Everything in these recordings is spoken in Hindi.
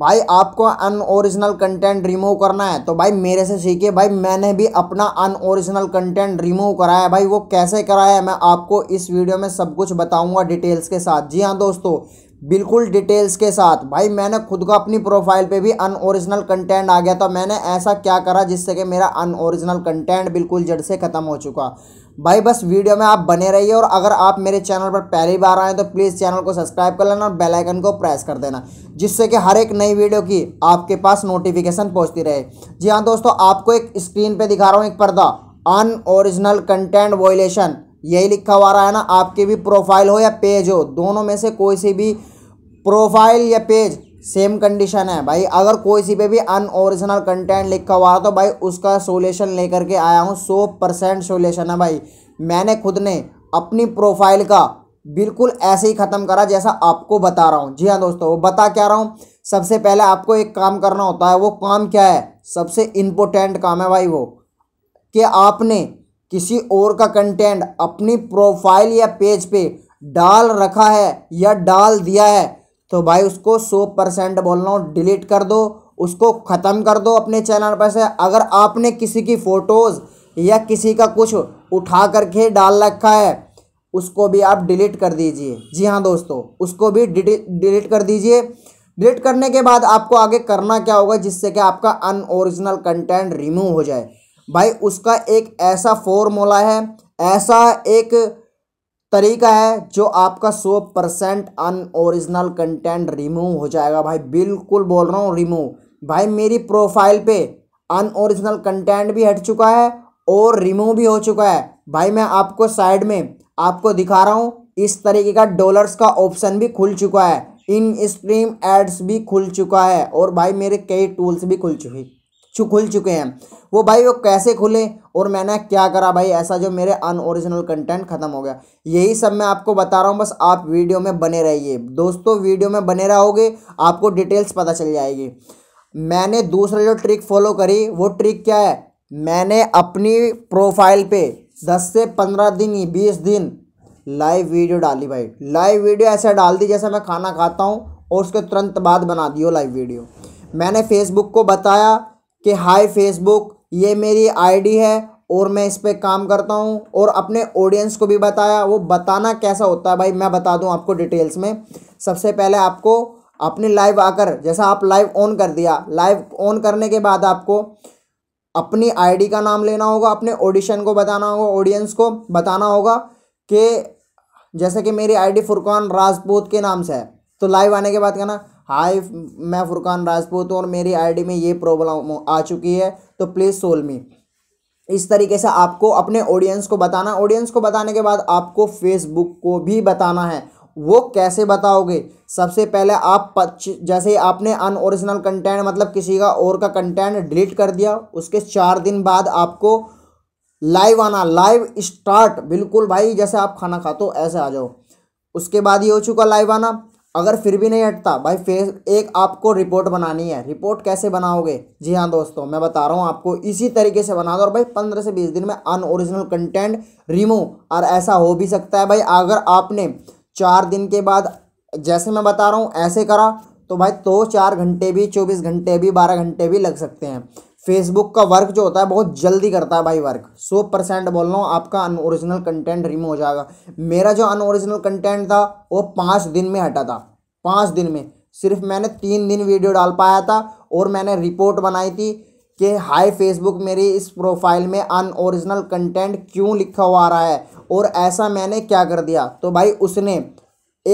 भाई आपको अनओरिजिनल कंटेंट रिमूव करना है तो भाई मेरे से सीखिए भाई मैंने भी अपना अनओरिजिनल कंटेंट रिमूव कराया भाई वो कैसे कराया मैं आपको इस वीडियो में सब कुछ बताऊंगा डिटेल्स के साथ जी हाँ दोस्तों बिल्कुल डिटेल्स के साथ भाई मैंने खुद का अपनी प्रोफाइल पे भी अनओरिजिनल कंटेंट आ गया था मैंने ऐसा क्या करा जिससे कि मेरा अनओरिजिनल कंटेंट बिल्कुल जड़ से ख़त्म हो चुका भाई बस वीडियो में आप बने रहिए और अगर आप मेरे चैनल पर पहली बार आए तो प्लीज़ चैनल को सब्सक्राइब कर लेना और बेल आइकन को प्रेस कर देना जिससे कि हर एक नई वीडियो की आपके पास नोटिफिकेशन पहुंचती रहे जी हाँ दोस्तों आपको एक स्क्रीन पे दिखा रहा हूँ एक पर्दा अन ओरिजिनल कंटेंट वॉयलेशन यही लिखा हुआ रहा है ना आपकी भी प्रोफाइल हो या पेज हो दोनों में से कोई सी भी प्रोफाइल या पेज सेम कंडीशन है भाई अगर कोई सी पे भी अनओरिजिनल कंटेंट लिखा हुआ है तो भाई उसका सोल्यूशन लेकर के आया हूँ सौ परसेंट सोल्यूशन है भाई मैंने खुद ने अपनी प्रोफाइल का बिल्कुल ऐसे ही ख़त्म करा जैसा आपको बता रहा हूँ जी हाँ दोस्तों वो बता क्या रहा हूँ सबसे पहले आपको एक काम करना होता है वो काम क्या है सबसे इम्पोर्टेंट काम है भाई वो कि आपने किसी और का कंटेंट अपनी प्रोफाइल या पेज पे डाल रखा है या डाल दिया है तो भाई उसको सौ परसेंट बोल रहा हूँ डिलीट कर दो उसको ख़त्म कर दो अपने चैनल पर से अगर आपने किसी की फ़ोटोज़ या किसी का कुछ उठा करके डाल रखा है उसको भी आप डिलीट कर दीजिए जी हाँ दोस्तों उसको भी डिलीट कर दीजिए डिलीट करने के बाद आपको आगे करना क्या होगा जिससे कि आपका अनओरिजिनल कंटेंट रिमूव हो जाए भाई उसका एक ऐसा फॉर्मूला है ऐसा एक तरीका है जो आपका सौ percent un unoriginal content remove हो जाएगा भाई बिल्कुल बोल रहा हूँ रिमूव भाई मेरी प्रोफाइल पे औरिजिनल कंटेंट भी हट चुका है और रिमूव भी हो चुका है भाई मैं आपको साइड में आपको दिखा रहा हूँ इस तरीके का डॉलर्स का ऑप्शन भी खुल चुका है इन स्ट्रीम एड्स भी खुल चुका है और भाई मेरे कई टूल्स भी खुल चुकी खुल चुके हैं वो भाई वो कैसे खुले और मैंने क्या करा भाई ऐसा जो मेरे अनओरिजिनल कंटेंट खत्म हो गया यही सब मैं आपको बता रहा हूँ बस आप वीडियो में बने रहिए दोस्तों वीडियो में बने रहोगे आपको डिटेल्स पता चल जाएगी मैंने दूसरा जो ट्रिक फॉलो करी वो ट्रिक क्या है मैंने अपनी प्रोफाइल पे दस से पंद्रह दिन बीस दिन लाइव वीडियो डाली भाई लाइव वीडियो ऐसा डाल दी जैसे मैं खाना खाता हूँ और उसके तुरंत बाद बना दी लाइव वीडियो मैंने फेसबुक को बताया कि हाय फेसबुक ये मेरी आईडी है और मैं इस पर काम करता हूँ और अपने ऑडियंस को भी बताया वो बताना कैसा होता है भाई मैं बता दूँ आपको डिटेल्स में सबसे पहले आपको अपने लाइव आकर जैसा आप लाइव ऑन कर दिया लाइव ऑन करने के बाद आपको अपनी आईडी का नाम लेना होगा अपने ऑडिशन को बताना होगा ऑडियंस को बताना होगा कि जैसे कि मेरी आईडी फुरकान राजपूत के नाम से है तो लाइव आने के बाद कहना हाय मैं फुरकान राजपूत हूँ और मेरी आईडी में ये प्रॉब्लम आ चुकी है तो प्लीज़ सोल्व मी इस तरीके से आपको अपने ऑडियंस को बताना ऑडियंस को बताने के बाद आपको फेसबुक को भी बताना है वो कैसे बताओगे सबसे पहले आप जैसे आपने अनओरिजिनल कंटेंट मतलब किसी का और का कंटेंट डिलीट कर दिया उसके चार दिन बाद आपको लाइव आना लाइव स्टार्ट बिल्कुल भाई जैसे आप खाना खाते हो ऐसे आ जाओ उसके बाद ये हो चुका लाइव आना अगर फिर भी नहीं हटता भाई फेस एक आपको रिपोर्ट बनानी है रिपोर्ट कैसे बनाओगे जी हाँ दोस्तों मैं बता रहा हूँ आपको इसी तरीके से बना दो और भाई पंद्रह से बीस दिन में अनओरिजिनल कंटेंट रिमूव और ऐसा हो भी सकता है भाई अगर आपने चार दिन के बाद जैसे मैं बता रहा हूँ ऐसे करा तो भाई तो चार घंटे भी चौबीस घंटे भी बारह घंटे भी लग सकते हैं फेसबुक का वर्क जो होता है बहुत जल्दी करता है भाई वर्क सौ परसेंट बोल रहा हूँ आपका अनओरिजिनल कंटेंट रिमूव हो जाएगा मेरा जो अनओरिजिनल कंटेंट था वो पाँच दिन में हटा था पाँच दिन में सिर्फ मैंने तीन दिन वीडियो डाल पाया था और मैंने रिपोर्ट बनाई थी कि हाय फेसबुक मेरी इस प्रोफाइल में अनओरिजिनल कंटेंट क्यों लिखा हुआ आ रहा है और ऐसा मैंने क्या कर दिया तो भाई उसने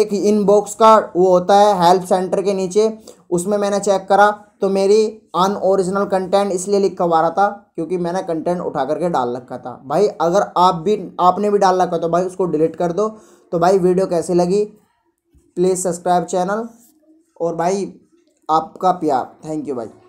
एक इनबॉक्स का वो होता है हेल्प सेंटर के नीचे उसमें मैंने चेक करा तो मेरी अन ओरिजिनल कंटेंट इसलिए लिखा हुआ रहा था क्योंकि मैंने कंटेंट उठा करके डाल रखा था भाई अगर आप भी आपने भी डाल रखा तो भाई उसको डिलीट कर दो तो भाई वीडियो कैसी लगी प्लीज़ सब्सक्राइब चैनल और भाई आपका प्यार थैंक यू भाई